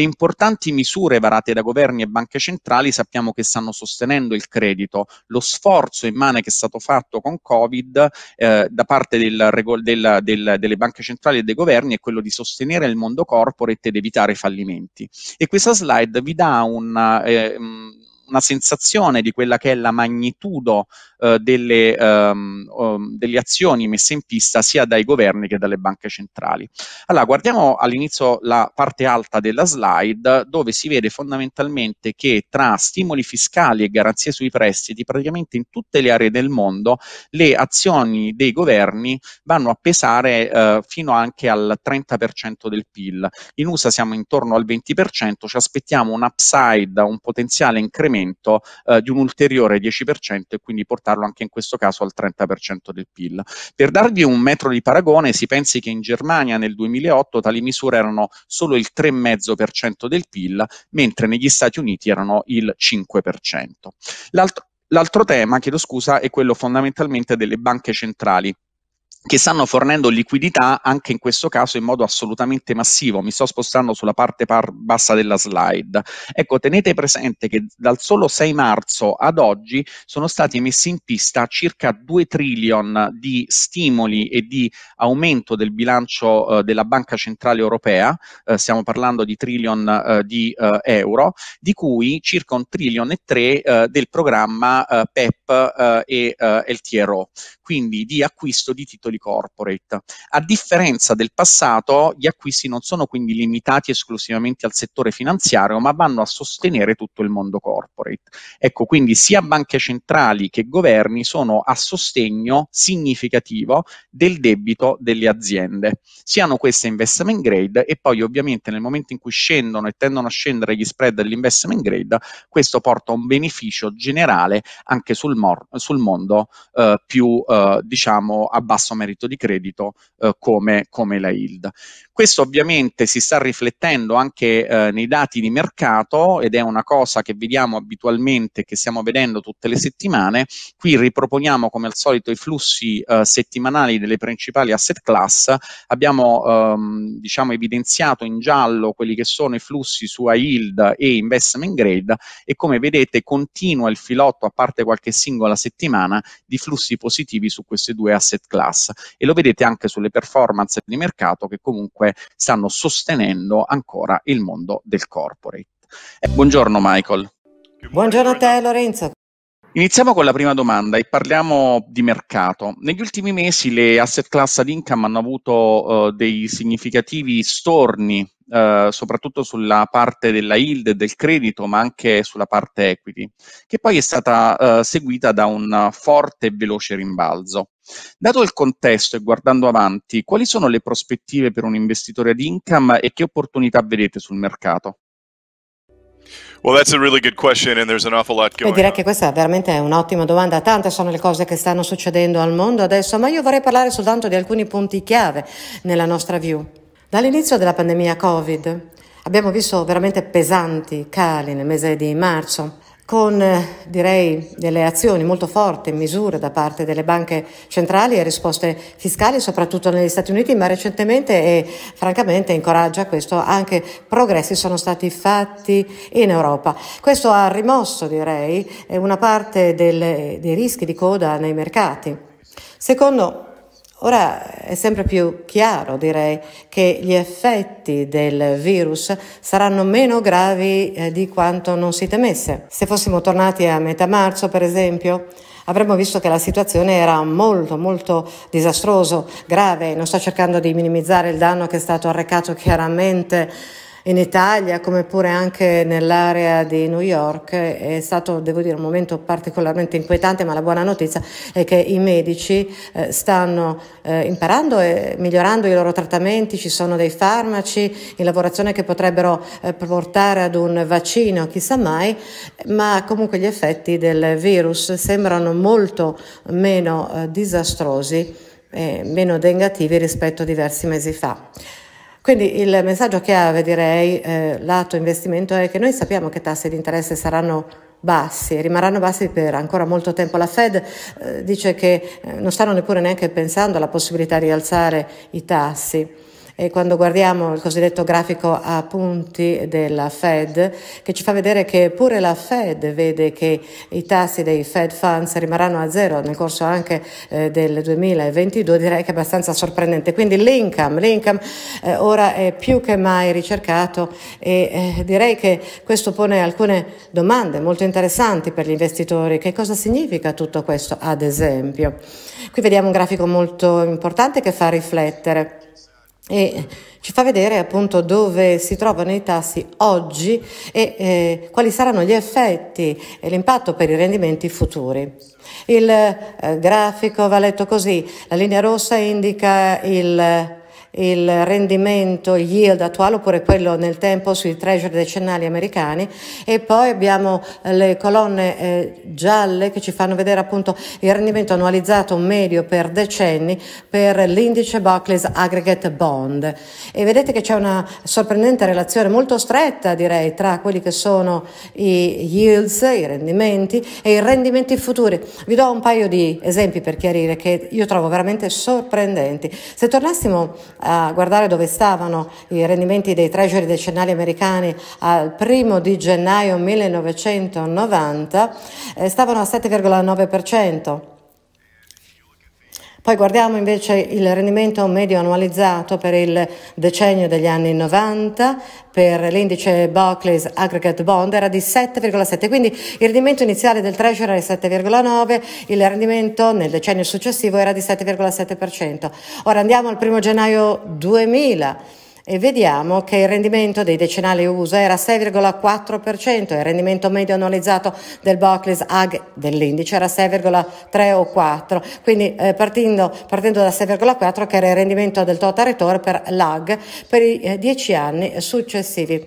le importanti misure varate da governi e banche centrali sappiamo che stanno sostenendo il credito. Lo sforzo immane che è stato fatto con Covid eh, da parte del, del, del, delle banche centrali e dei governi è quello di sostenere il mondo corporate ed evitare fallimenti. E questa slide vi dà un... Eh, mm, una sensazione di quella che è la magnitudo eh, delle, ehm, um, delle, azioni messe in pista sia dai governi che dalle banche centrali. Allora, guardiamo all'inizio la parte alta della slide dove si vede fondamentalmente che tra stimoli fiscali e garanzie sui prestiti, praticamente in tutte le aree del mondo, le azioni dei governi vanno a pesare eh, fino anche al 30% del PIL. In USA siamo intorno al 20%, ci aspettiamo un upside, un potenziale incremento aumento eh, di un ulteriore 10% e quindi portarlo anche in questo caso al 30% del PIL. Per darvi un metro di paragone, si pensi che in Germania nel 2008 tali misure erano solo il 3,5% del PIL, mentre negli Stati Uniti erano il 5%. L'altro, l'altro tema, chiedo scusa, è quello fondamentalmente delle banche centrali che stanno fornendo liquidità anche in questo caso in modo assolutamente massivo. Mi sto spostando sulla parte bassa della slide. Ecco, tenete presente che dal solo 6 marzo ad oggi sono stati messi in pista circa 2 trillion di stimoli e di aumento del bilancio eh, della Banca Centrale Europea, eh, stiamo parlando di trillion eh, di eh, euro, di cui circa un trillion e tre eh, del programma PEP eh, e LTRO, quindi di acquisto di titoli titoli corporate. A differenza del passato, gli acquisti non sono quindi limitati esclusivamente al settore finanziario, ma vanno a sostenere tutto il mondo corporate. Ecco, quindi sia banche centrali che governi sono a sostegno significativo del debito delle aziende, siano queste investment grade e poi ovviamente nel momento in cui scendono e tendono a scendere gli spread dell'investment grade, questo porta a un beneficio generale anche sul, sul mondo eh, più eh, diciamo a basso merito di credito eh, come, come, la yield. Questo ovviamente si sta riflettendo anche eh, nei dati di mercato ed è una cosa che vediamo abitualmente, che stiamo vedendo tutte le settimane. Qui riproponiamo come al solito i flussi eh, settimanali delle principali asset class. Abbiamo ehm, diciamo evidenziato in giallo quelli che sono i flussi su high yield e investment grade e come vedete continua il filotto, a parte qualche singola settimana, di flussi positivi su queste due asset class e lo vedete anche sulle performance di mercato che comunque stanno sostenendo ancora il mondo del corporate. Eh, buongiorno Michael. Buongiorno a te Lorenzo. Iniziamo con la prima domanda e parliamo di mercato. Negli ultimi mesi le asset class ad income hanno avuto uh, dei significativi storni, uh, soprattutto sulla parte della yield e del credito, ma anche sulla parte equity, che poi è stata uh, seguita da un forte e veloce rimbalzo. Dato il contesto e guardando avanti, quali sono le prospettive per un investitore ad income e che opportunità vedete sul mercato? Well, that's a really good question and there's an awful lot going on. direi che questa è veramente un'ottima domanda. Tante sono le cose che stanno succedendo al mondo adesso, ma io vorrei parlare soltanto di alcuni punti chiave nella nostra view. Dall'inizio della pandemia Covid abbiamo visto veramente pesanti cali nel mese di marzo con eh, direi delle azioni molto forti, misure da parte delle banche centrali e risposte fiscali, soprattutto negli Stati Uniti, ma recentemente e francamente incoraggia questo anche progressi sono stati fatti in Europa. Questo ha rimosso direi eh, una parte del, eh, dei rischi di coda nei mercati. Secondo Ora è sempre più chiaro, direi, che gli effetti del virus saranno meno gravi eh, di quanto non si temesse. Se fossimo tornati a metà marzo, per esempio, avremmo visto che la situazione era molto molto disastrosa, grave. Non sto cercando di minimizzare il danno che è stato arrecato chiaramente in Italia come pure anche nell'area di New York è stato, devo dire, un momento particolarmente inquietante, ma la buona notizia è che i medici eh, stanno eh, imparando e migliorando i loro trattamenti, ci sono dei farmaci in lavorazione che potrebbero eh, portare ad un vaccino, chissà mai, ma comunque gli effetti del virus sembrano molto meno eh, disastrosi e meno negativi rispetto a diversi mesi fa. Quindi il messaggio chiave, direi, eh, lato investimento è che noi sappiamo che tassi di interesse saranno bassi, e rimarranno bassi per ancora molto tempo. La Fed eh, dice che eh, non stanno neppure neanche pensando alla possibilità di alzare i tassi e quando guardiamo il cosiddetto grafico a punti della Fed, che ci fa vedere che pure la Fed vede che i tassi dei Fed Funds rimarranno a zero nel corso anche eh, del 2022, direi che è abbastanza sorprendente. Quindi l'income, l'income eh, ora è più che mai ricercato e eh, direi che questo pone alcune domande molto interessanti per gli investitori. Che cosa significa tutto questo, ad esempio? Qui vediamo un grafico molto importante che fa riflettere e eh, ci fa vedere appunto dove si trovano i tassi oggi e eh, quali saranno gli effetti e l'impatto per i rendimenti futuri. Il eh, grafico va letto così, la linea rossa indica il il rendimento il yield attuale oppure quello nel tempo sui treasury decennali americani e poi abbiamo eh, le colonne eh, gialle che ci fanno vedere appunto il rendimento annualizzato medio per decenni per l'indice Barclays Aggregate Bond e vedete che c'è una sorprendente relazione molto stretta direi tra quelli che sono i yields, i rendimenti e i rendimenti futuri. Vi do un paio di esempi per chiarire che io trovo veramente sorprendenti. Se tornassimo a guardare dove stavano i rendimenti dei treasury decennali americani al primo di gennaio 1990, eh, stavano a 7,9%. Poi guardiamo invece il rendimento medio annualizzato per il decennio degli anni 90, per l'indice Barclays Aggregate Bond era di 7,7, quindi il rendimento iniziale del Treasury era di 7,9, il rendimento nel decennio successivo era di 7,7%. Ora andiamo al 1 gennaio 2000 e vediamo che il rendimento dei decenali USA era 6,4%, il rendimento medio annualizzato del Barclays AG dell'indice era 6,3 o 4, quindi eh, partendo, partendo, da 6,4 che era il rendimento del total return per l'AG per i eh, 10 anni successivi.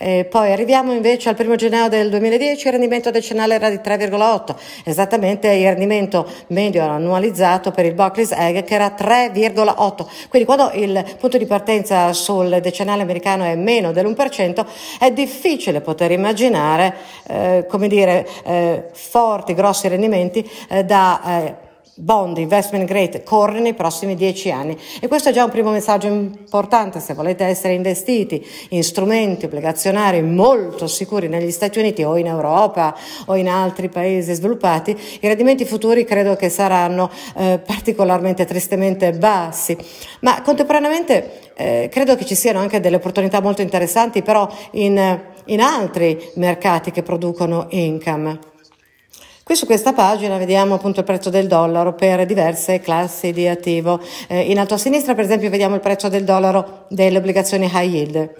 Eh, poi arriviamo invece al 1 gennaio del 2010, il rendimento decennale era di 3,8, esattamente il rendimento medio annualizzato per il Barclays Egg che era 3,8. Quindi quando il punto di partenza sul decennale americano è meno dell'1%, è difficile poter immaginare eh, come dire, eh, forti, grossi rendimenti eh, da eh, bond investment grade corre nei prossimi dieci anni e questo è già un primo messaggio importante se volete essere investiti in strumenti obbligazionari molto sicuri negli Stati Uniti o in Europa o in altri paesi sviluppati i rendimenti futuri credo che saranno eh, particolarmente tristemente bassi ma contemporaneamente eh, credo che ci siano anche delle opportunità molto interessanti però in, in altri mercati che producono income Qui su questa pagina vediamo appunto il prezzo del dollaro per diverse classi di attivo. Eh, in alto a sinistra per esempio vediamo il prezzo del dollaro delle obbligazioni high yield.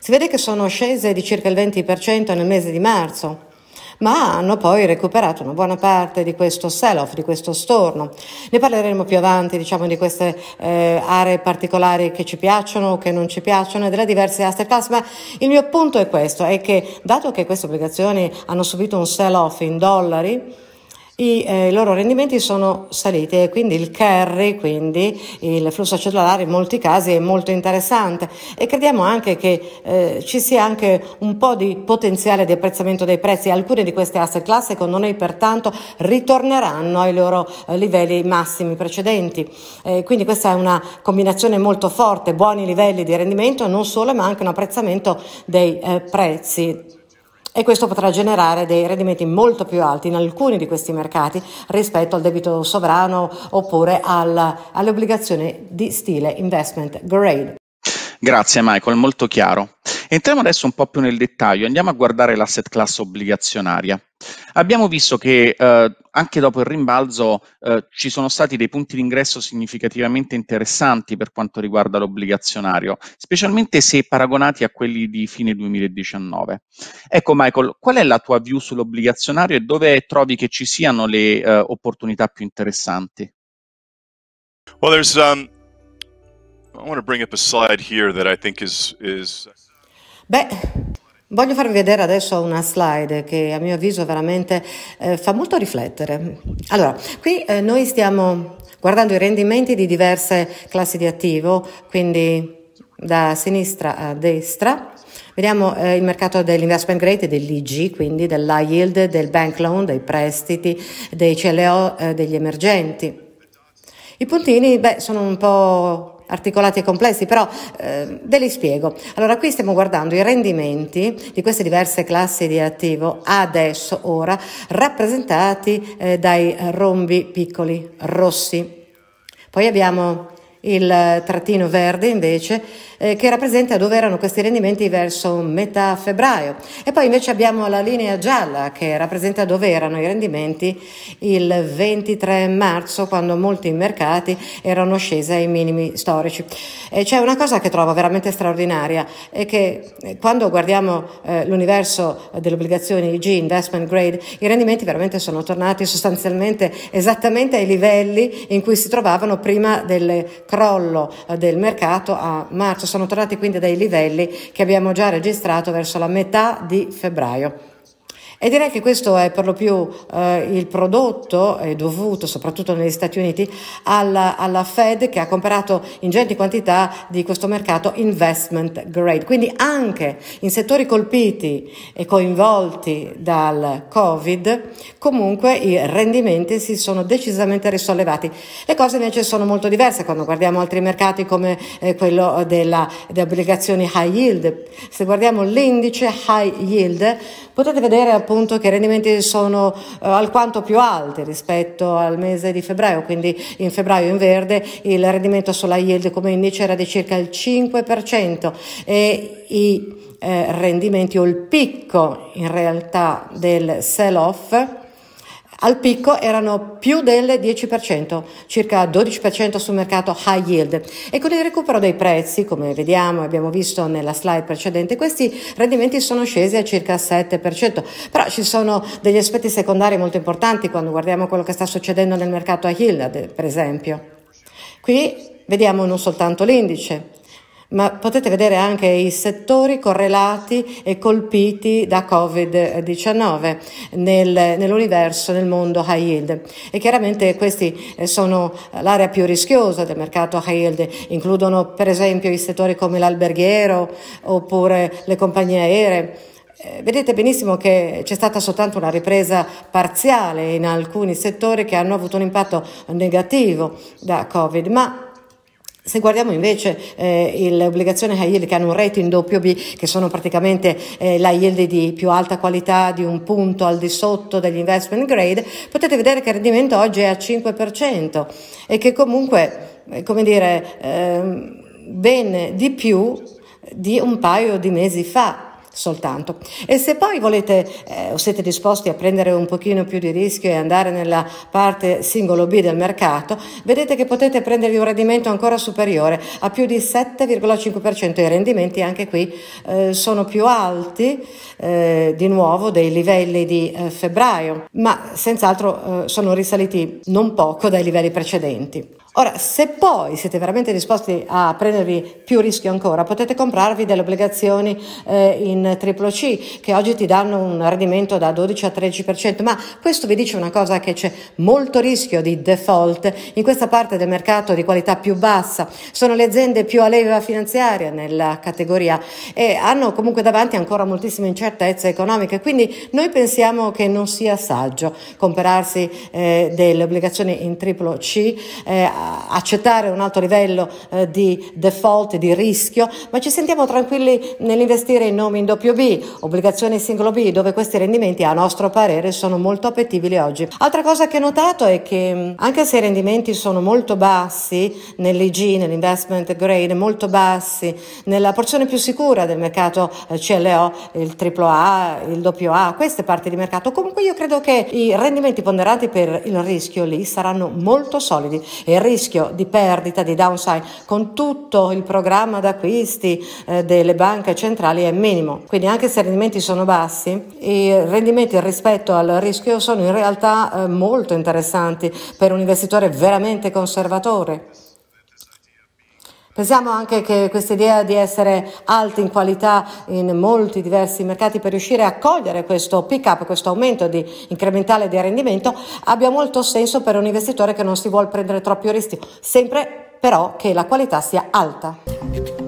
Si vede che sono scese di circa il 20% nel mese di marzo ma hanno poi recuperato una buona parte di questo sell-off, di questo storno. Ne parleremo più avanti, diciamo, di queste eh, aree particolari che ci piacciono o che non ci piacciono e delle diverse asset class, ma il mio punto è questo, è che dato che queste obbligazioni hanno subito un sell-off in dollari, i eh, loro rendimenti sono saliti e quindi il carry, quindi il flusso cellulare in molti casi è molto interessante e crediamo anche che eh, ci sia anche un po' di potenziale di apprezzamento dei prezzi. Alcune di queste asset class secondo noi pertanto ritorneranno ai loro eh, livelli massimi precedenti. Eh, quindi questa è una combinazione molto forte, buoni livelli di rendimento non solo ma anche un apprezzamento dei eh, prezzi e questo potrà generare dei rendimenti molto più alti in alcuni di questi mercati rispetto al debito sovrano oppure alla, alle obbligazioni di stile investment grade. Grazie Michael, molto chiaro. Entriamo adesso un po' più nel dettaglio, andiamo a guardare l'asset class obbligazionaria. Abbiamo visto che eh, anche dopo il rimbalzo eh, ci sono stati dei punti d'ingresso significativamente interessanti per quanto riguarda l'obbligazionario, specialmente se paragonati a quelli di fine 2019. Ecco Michael, qual è la tua view sull'obbligazionario e dove trovi che ci siano le eh, opportunità più interessanti? Well, there's um, Is... Beh, voglio farvi vedere adesso una slide che a mio avviso veramente eh, fa molto riflettere. Allora, qui eh, noi stiamo guardando i rendimenti di diverse classi di attivo, quindi da sinistra a destra. Vediamo eh, il mercato dell'investment grade dell'IG, quindi dell'high yield, del bank loan, dei prestiti, dei CLO, eh, degli emergenti. I puntini beh, sono un po' articolati e complessi, però eh, ve li spiego. Allora, qui stiamo guardando i rendimenti di queste diverse classi di attivo adesso, ora, rappresentati eh, dai rombi piccoli rossi. Poi abbiamo il trattino verde invece eh, che rappresenta dove erano questi rendimenti verso metà febbraio e poi invece abbiamo la linea gialla che rappresenta dove erano i rendimenti il 23 marzo quando molti mercati erano scesi ai minimi storici e c'è una cosa che trovo veramente straordinaria è che eh, quando guardiamo eh, l'universo delle obbligazioni IG investment grade i rendimenti veramente sono tornati sostanzialmente esattamente ai livelli in cui si trovavano prima delle crollo eh, del mercato a marzo, sono tornati quindi dai livelli che abbiamo già registrato verso la metà di febbraio. E direi che questo è per lo più eh, il prodotto è dovuto, soprattutto negli Stati Uniti, alla, alla, Fed che ha comprato ingenti quantità di questo mercato investment grade. Quindi anche in settori colpiti e coinvolti dal Covid, comunque i rendimenti si sono decisamente risollevati. Le cose invece sono molto diverse quando guardiamo altri mercati come eh, quello della, delle obbligazioni high yield. Se guardiamo l'indice high yield, potete vedere appunto appunto che i rendimenti sono eh, alquanto più alti rispetto al mese di febbraio, quindi in febbraio in verde il rendimento sulla yield come indice era di circa il 5% e i eh, rendimenti o il picco in realtà del sell-off al picco erano più del 10%, circa 12% sul mercato high yield e con il recupero dei prezzi, come vediamo e abbiamo visto nella slide precedente, questi rendimenti sono scesi a circa 7%, però ci sono degli aspetti secondari molto importanti quando guardiamo quello che sta succedendo nel mercato high yield, per esempio. Qui vediamo non soltanto l'indice, ma potete vedere anche i settori correlati e colpiti da Covid-19 nel, nell'universo, nel mondo high yield. E chiaramente questi eh, sono l'area più rischiosa del mercato high yield, includono per esempio i settori come l'alberghiero oppure le compagnie aeree. Eh, vedete benissimo che c'è stata soltanto una ripresa parziale in alcuni settori che hanno avuto un impatto negativo da Covid, ma se guardiamo invece eh, le obbligazioni high yield che hanno un rating doppio B, che sono praticamente eh, la yield di più alta qualità di un punto al di sotto degli investment grade, potete vedere che il rendimento oggi è a 5% e che comunque, eh, come dire, eh, ben di più di un paio di mesi fa soltanto. E se poi volete eh, o siete disposti a prendere un pochino più di rischio e andare nella parte singolo B del mercato, vedete che potete prendervi un rendimento ancora superiore a più di 7,5%. I rendimenti anche qui eh, sono più alti eh, di nuovo dei livelli di eh, febbraio, ma senz'altro eh, sono risaliti non poco dai livelli precedenti. Ora, se poi siete veramente disposti a prendervi più rischio ancora, potete comprarvi delle obbligazioni eh, in triplo C che oggi ti danno un rendimento da 12 a 13%, ma questo vi dice una cosa che c'è molto rischio di default in questa parte del mercato di qualità più bassa. Sono le aziende più a leva finanziaria nella categoria e hanno comunque davanti ancora moltissime incertezze economiche, quindi noi pensiamo che non sia saggio comprarsi eh, delle obbligazioni in triplo C. Eh, accettare un alto livello eh, di default, e di rischio, ma ci sentiamo tranquilli nell'investire in nomi in WB, obbligazioni singolo B, dove questi rendimenti a nostro parere sono molto appetibili oggi. Altra cosa che ho notato è che anche se i rendimenti sono molto bassi nell'IG, nell'investment grade, molto bassi nella porzione più sicura del mercato eh, CLO, il AAA, il AA, queste parti di mercato, comunque io credo che i rendimenti ponderati per il rischio lì saranno molto solidi e il rischio rischio di perdita, di downside, con tutto il programma d'acquisti eh, delle banche centrali è minimo. Quindi anche se i rendimenti sono bassi, i rendimenti rispetto al rischio sono in realtà eh, molto interessanti per un investitore veramente conservatore. Pensiamo anche che questa idea di essere alti in qualità in molti diversi mercati per riuscire a cogliere questo pick up, questo aumento di, incrementale di rendimento abbia molto senso per un investitore che non si vuole prendere troppi rischi, sempre però che la qualità sia alta.